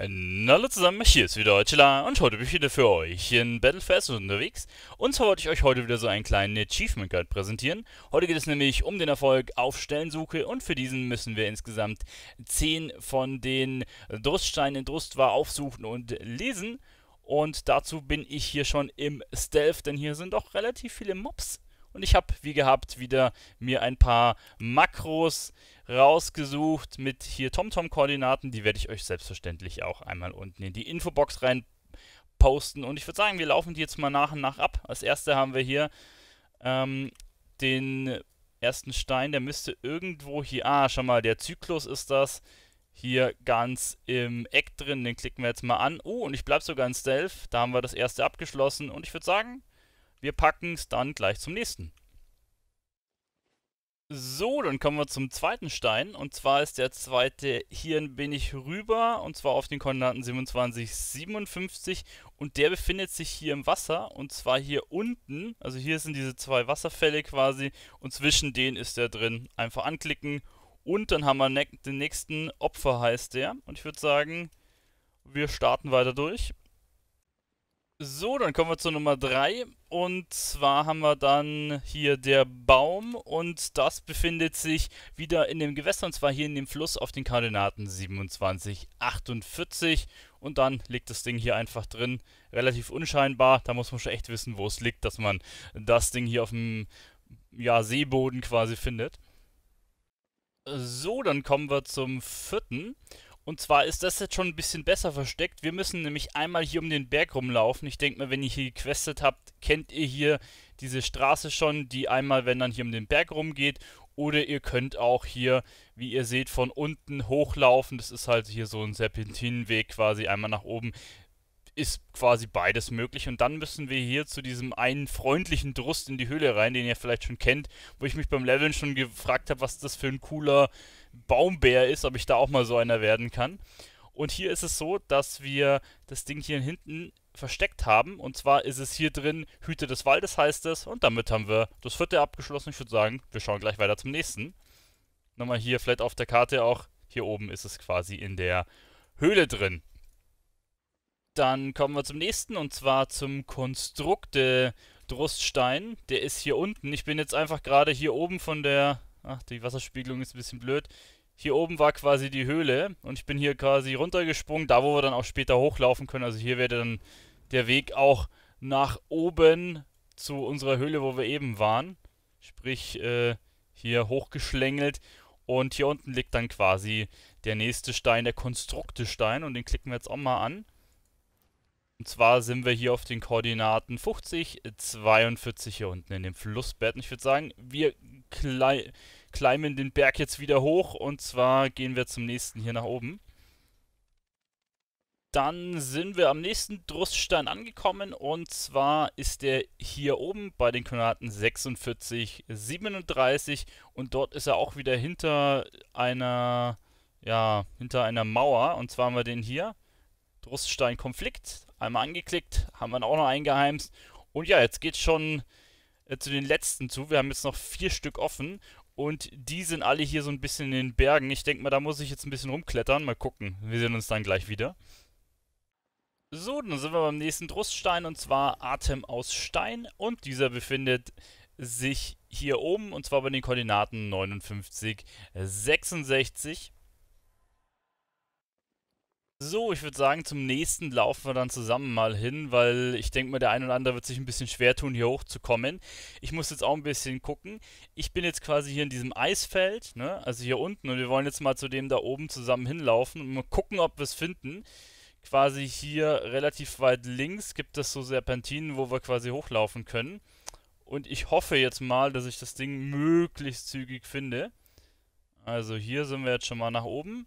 Hallo zusammen, hier ist wieder Chilla und heute bin ich wieder für euch in Battlefest unterwegs. Und zwar wollte ich euch heute wieder so einen kleinen Achievement Guide präsentieren. Heute geht es nämlich um den Erfolg auf Stellensuche und für diesen müssen wir insgesamt 10 von den Druststeinen in Drust war aufsuchen und lesen. Und dazu bin ich hier schon im Stealth, denn hier sind doch relativ viele Mobs. Und ich habe, wie gehabt, wieder mir ein paar Makros rausgesucht mit hier TomTom-Koordinaten. Die werde ich euch selbstverständlich auch einmal unten in die Infobox rein posten. Und ich würde sagen, wir laufen die jetzt mal nach und nach ab. Als erste haben wir hier ähm, den ersten Stein. Der müsste irgendwo hier... Ah, schau mal, der Zyklus ist das. Hier ganz im Eck drin. Den klicken wir jetzt mal an. Oh, und ich bleibe sogar in Stealth. Da haben wir das erste abgeschlossen. Und ich würde sagen, wir packen es dann gleich zum nächsten. So, dann kommen wir zum zweiten Stein. Und zwar ist der zweite hier ein wenig rüber. Und zwar auf den Koordinaten 27, 57. Und der befindet sich hier im Wasser. Und zwar hier unten. Also hier sind diese zwei Wasserfälle quasi. Und zwischen denen ist der drin. Einfach anklicken. Und dann haben wir ne-, den nächsten Opfer, heißt der. Und ich würde sagen, wir starten weiter durch. So, dann kommen wir zur Nummer 3. Und zwar haben wir dann hier der Baum und das befindet sich wieder in dem Gewässer und zwar hier in dem Fluss auf den Koordinaten 27, 48 und dann liegt das Ding hier einfach drin. Relativ unscheinbar, da muss man schon echt wissen, wo es liegt, dass man das Ding hier auf dem ja, Seeboden quasi findet. So, dann kommen wir zum vierten. Und zwar ist das jetzt schon ein bisschen besser versteckt. Wir müssen nämlich einmal hier um den Berg rumlaufen. Ich denke mal, wenn ihr hier gequestet habt, kennt ihr hier diese Straße schon, die einmal, wenn dann hier um den Berg rumgeht. Oder ihr könnt auch hier, wie ihr seht, von unten hochlaufen. Das ist halt hier so ein Serpentinenweg quasi einmal nach oben ist quasi beides möglich. Und dann müssen wir hier zu diesem einen freundlichen Drust in die Höhle rein, den ihr vielleicht schon kennt, wo ich mich beim Leveln schon gefragt habe, was das für ein cooler Baumbär ist, ob ich da auch mal so einer werden kann. Und hier ist es so, dass wir das Ding hier hinten versteckt haben. Und zwar ist es hier drin Hüte des Waldes heißt es. Und damit haben wir das vierte abgeschlossen. Ich würde sagen, wir schauen gleich weiter zum nächsten. Nochmal hier vielleicht auf der Karte auch. Hier oben ist es quasi in der Höhle drin. Dann kommen wir zum nächsten und zwar zum Konstrukte äh, Druststein. Der ist hier unten. Ich bin jetzt einfach gerade hier oben von der... Ach, die Wasserspiegelung ist ein bisschen blöd. Hier oben war quasi die Höhle und ich bin hier quasi runtergesprungen, da wo wir dann auch später hochlaufen können. Also hier wäre dann der Weg auch nach oben zu unserer Höhle, wo wir eben waren. Sprich, äh, hier hochgeschlängelt. Und hier unten liegt dann quasi der nächste Stein, der Konstruktestein. Und den klicken wir jetzt auch mal an. Und zwar sind wir hier auf den Koordinaten 50, 42 hier unten in dem Flussbett. Und ich würde sagen, wir klei climben den Berg jetzt wieder hoch und zwar gehen wir zum nächsten hier nach oben. Dann sind wir am nächsten Druststein angekommen und zwar ist der hier oben bei den Koordinaten 46, 37 und dort ist er auch wieder hinter einer, ja, hinter einer Mauer und zwar haben wir den hier, Druststein-Konflikt Einmal angeklickt, haben wir auch noch eingeheimst. Und ja, jetzt geht es schon äh, zu den letzten zu. Wir haben jetzt noch vier Stück offen. Und die sind alle hier so ein bisschen in den Bergen. Ich denke mal, da muss ich jetzt ein bisschen rumklettern. Mal gucken. Wir sehen uns dann gleich wieder. So, dann sind wir beim nächsten Druststein und zwar Atem aus Stein. Und dieser befindet sich hier oben und zwar bei den Koordinaten 59, 66. So, ich würde sagen, zum nächsten laufen wir dann zusammen mal hin, weil ich denke mal, der ein oder andere wird sich ein bisschen schwer tun, hier hochzukommen. Ich muss jetzt auch ein bisschen gucken. Ich bin jetzt quasi hier in diesem Eisfeld, ne? also hier unten, und wir wollen jetzt mal zu dem da oben zusammen hinlaufen und mal gucken, ob wir es finden. Quasi hier relativ weit links gibt es so Serpentinen, wo wir quasi hochlaufen können. Und ich hoffe jetzt mal, dass ich das Ding möglichst zügig finde. Also hier sind wir jetzt schon mal nach oben.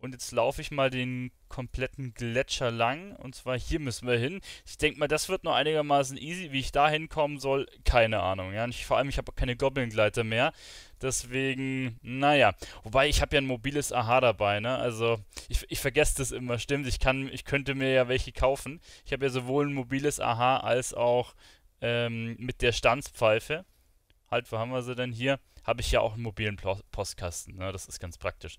Und jetzt laufe ich mal den kompletten Gletscher lang. Und zwar hier müssen wir hin. Ich denke mal, das wird noch einigermaßen easy. Wie ich da hinkommen soll, keine Ahnung. Ja? Und ich, vor allem, ich habe keine Goblin-Gleiter mehr. Deswegen, naja. Wobei, ich habe ja ein mobiles Aha dabei, ne? Also, ich, ich vergesse das immer, stimmt. Ich, kann, ich könnte mir ja welche kaufen. Ich habe ja sowohl ein mobiles Aha als auch ähm, mit der Stanzpfeife. Halt, wo haben wir sie denn hier? Habe ich ja auch einen mobilen Postkasten. Ne? Das ist ganz praktisch.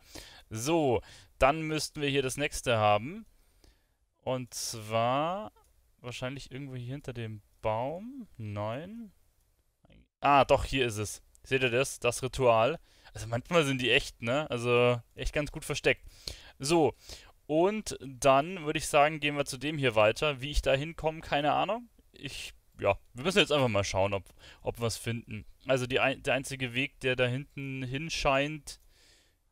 So, dann müssten wir hier das nächste haben. Und zwar wahrscheinlich irgendwo hier hinter dem Baum. Nein. Ah, doch, hier ist es. Seht ihr das? Das Ritual. Also manchmal sind die echt, ne? Also echt ganz gut versteckt. So. Und dann würde ich sagen, gehen wir zu dem hier weiter. Wie ich da hinkomme, keine Ahnung. Ich, ja, wir müssen jetzt einfach mal schauen, ob, ob wir es finden. Also die, der einzige Weg, der da hinten hinscheint,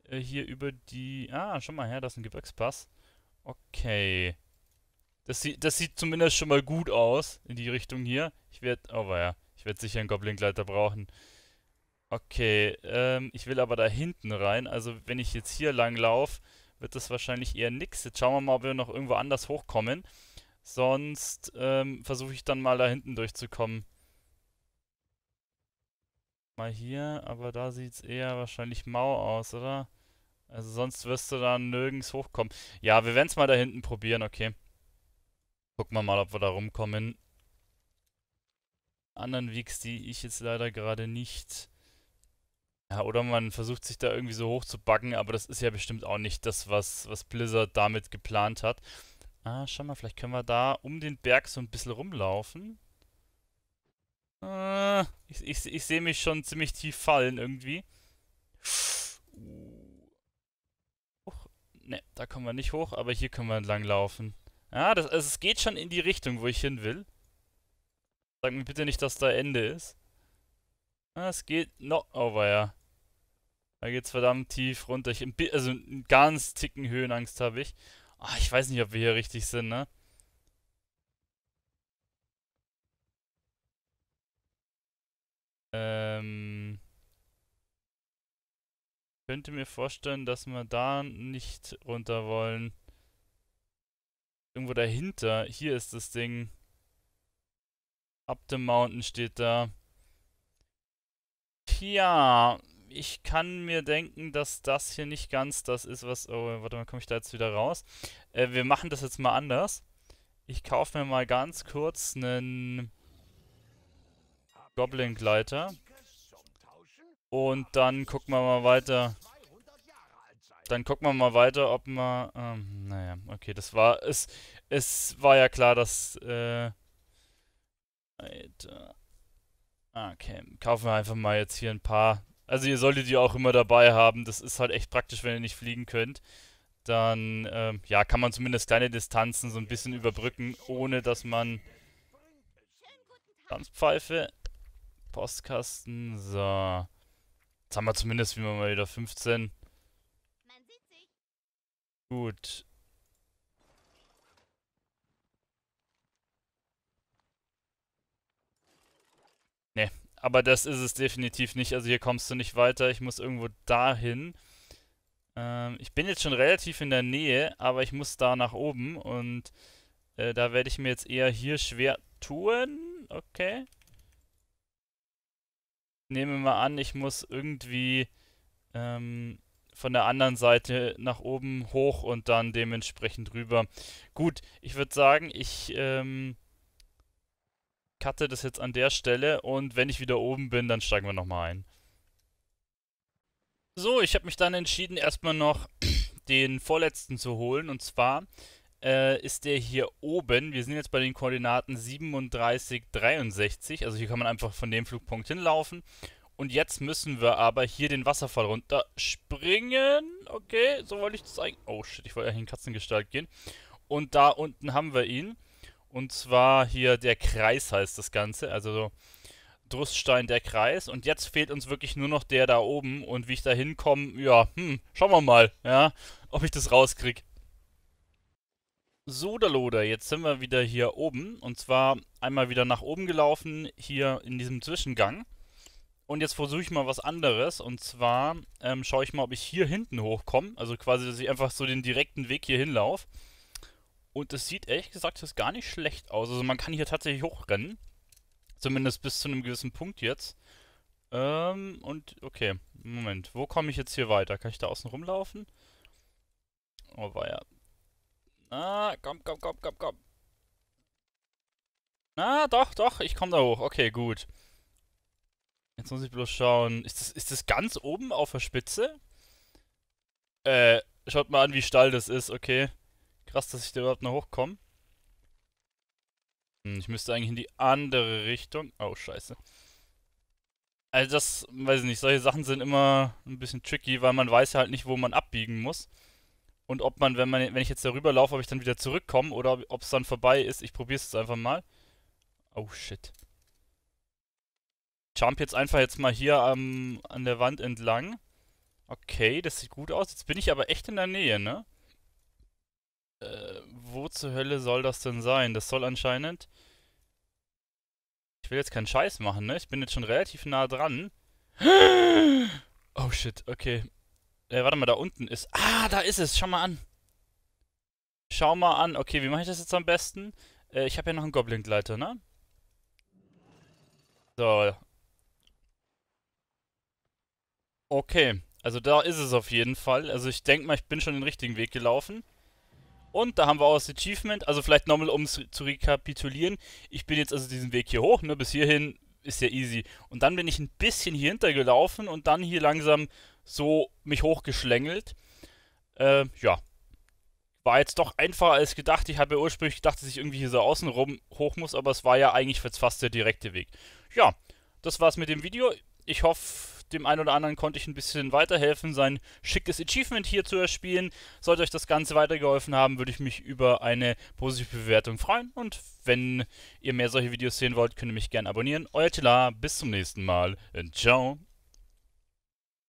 äh, hier über die... Ah, schon mal her, das ist ein Gebirgspass. Okay. Das, sie das sieht zumindest schon mal gut aus, in die Richtung hier. Ich werde... Oh, war ja. Ich werde sicher einen Goblin-Gleiter brauchen. Okay, ähm, ich will aber da hinten rein. Also wenn ich jetzt hier lang laufe, wird das wahrscheinlich eher nix. Jetzt schauen wir mal, ob wir noch irgendwo anders hochkommen. Sonst ähm, versuche ich dann mal da hinten durchzukommen. Mal hier, aber da sieht es eher wahrscheinlich mau aus, oder? Also sonst wirst du da nirgends hochkommen. Ja, wir werden es mal da hinten probieren, okay. Gucken wir mal, ob wir da rumkommen. Anderen Wegs, die ich jetzt leider gerade nicht... Ja, oder man versucht sich da irgendwie so hochzubacken, aber das ist ja bestimmt auch nicht das, was, was Blizzard damit geplant hat. Ah, schau mal, vielleicht können wir da um den Berg so ein bisschen rumlaufen. Ah, ich, ich, ich sehe mich schon ziemlich tief fallen irgendwie. Pff. Ne, da kommen wir nicht hoch, aber hier können wir entlang laufen. Ja, das, also es geht schon in die Richtung, wo ich hin will. Sag mir bitte nicht, dass da Ende ist. Ah, es geht noch... Oh, ja. Da geht's verdammt tief runter. Ich, also einen ganz ticken Höhenangst habe ich. Ah, ich weiß nicht, ob wir hier richtig sind, ne? Ähm könnte mir vorstellen, dass wir da nicht runter wollen. Irgendwo dahinter. Hier ist das Ding. Up the Mountain steht da. Tja, ich kann mir denken, dass das hier nicht ganz das ist, was... Oh, warte mal, komme ich da jetzt wieder raus? Äh, wir machen das jetzt mal anders. Ich kaufe mir mal ganz kurz einen Goblin-Gleiter. Und dann gucken wir mal weiter. Dann gucken wir mal weiter, ob man... Ähm, naja, okay, das war... Es, es war ja klar, dass... Äh, Alter. Ah, okay, kaufen wir einfach mal jetzt hier ein paar. Also ihr solltet die auch immer dabei haben. Das ist halt echt praktisch, wenn ihr nicht fliegen könnt. Dann, ähm, ja, kann man zumindest kleine Distanzen so ein bisschen überbrücken, ohne dass man... Dampfpfeife, Postkasten, so... Jetzt haben wir zumindest wie wir mal wieder 15. Gut. Ne, aber das ist es definitiv nicht. Also hier kommst du nicht weiter. Ich muss irgendwo dahin. Ähm, ich bin jetzt schon relativ in der Nähe, aber ich muss da nach oben. Und äh, da werde ich mir jetzt eher hier schwer tun. Okay nehme mal an, ich muss irgendwie ähm, von der anderen Seite nach oben hoch und dann dementsprechend rüber. Gut, ich würde sagen, ich ähm, cutte das jetzt an der Stelle und wenn ich wieder oben bin, dann steigen wir nochmal ein. So, ich habe mich dann entschieden, erstmal noch den vorletzten zu holen und zwar äh, ist der hier oben. Wir sind jetzt bei den Koordinaten 37, 63. Also hier kann man einfach von dem Flugpunkt hinlaufen. Und jetzt müssen wir aber hier den Wasserfall runterspringen. Okay, so wollte ich das eigentlich... Oh shit, ich wollte ja in Katzengestalt gehen. Und da unten haben wir ihn. Und zwar hier der Kreis heißt das Ganze. Also so Druststein der Kreis. Und jetzt fehlt uns wirklich nur noch der da oben. Und wie ich da hinkomme, ja, hm, schauen wir mal, ja, ob ich das rauskriege. Sodaloder, jetzt sind wir wieder hier oben und zwar einmal wieder nach oben gelaufen, hier in diesem Zwischengang. Und jetzt versuche ich mal was anderes und zwar ähm, schaue ich mal, ob ich hier hinten hochkomme, also quasi, dass ich einfach so den direkten Weg hier hinlaufe. Und es sieht ehrlich gesagt das gar nicht schlecht aus, also man kann hier tatsächlich hochrennen, zumindest bis zu einem gewissen Punkt jetzt. Ähm, und okay, Moment, wo komme ich jetzt hier weiter? Kann ich da außen rumlaufen? Oh, war ja Ah, komm, komm, komm, komm, komm. Ah, doch, doch, ich komme da hoch. Okay, gut. Jetzt muss ich bloß schauen. Ist das, ist das ganz oben auf der Spitze? Äh, schaut mal an, wie steil das ist, okay. Krass, dass ich da überhaupt noch hochkomme. Hm, ich müsste eigentlich in die andere Richtung. Oh, scheiße. Also das, weiß ich nicht, solche Sachen sind immer ein bisschen tricky, weil man weiß ja halt nicht, wo man abbiegen muss. Und ob man, wenn man, wenn ich jetzt darüber laufe, ob ich dann wieder zurückkomme oder ob es dann vorbei ist. Ich probiere es jetzt einfach mal. Oh shit. Jump jetzt einfach jetzt mal hier ähm, an der Wand entlang. Okay, das sieht gut aus. Jetzt bin ich aber echt in der Nähe, ne? Äh, wo zur Hölle soll das denn sein? Das soll anscheinend... Ich will jetzt keinen Scheiß machen, ne? Ich bin jetzt schon relativ nah dran. Oh shit, okay. Äh, warte mal, da unten ist. Ah, da ist es. Schau mal an. Schau mal an. Okay, wie mache ich das jetzt am besten? Äh, ich habe ja noch einen Goblin-Gleiter, ne? So. Okay. Also da ist es auf jeden Fall. Also ich denke mal, ich bin schon den richtigen Weg gelaufen. Und da haben wir auch das Achievement. Also vielleicht nochmal, um es zu rekapitulieren. Ich bin jetzt also diesen Weg hier hoch, ne? Bis hierhin ist ja easy. Und dann bin ich ein bisschen hier hintergelaufen und dann hier langsam so mich hochgeschlängelt. Äh, ja. War jetzt doch einfacher als gedacht. Ich habe ja ursprünglich gedacht, dass ich irgendwie hier so außen rum hoch muss, aber es war ja eigentlich fast der direkte Weg. Ja, das war's mit dem Video. Ich hoffe, dem einen oder anderen konnte ich ein bisschen weiterhelfen, sein schickes Achievement hier zu erspielen. Sollte euch das Ganze weitergeholfen haben, würde ich mich über eine positive Bewertung freuen. Und wenn ihr mehr solche Videos sehen wollt, könnt ihr mich gerne abonnieren. Euer Tila, bis zum nächsten Mal. ciao.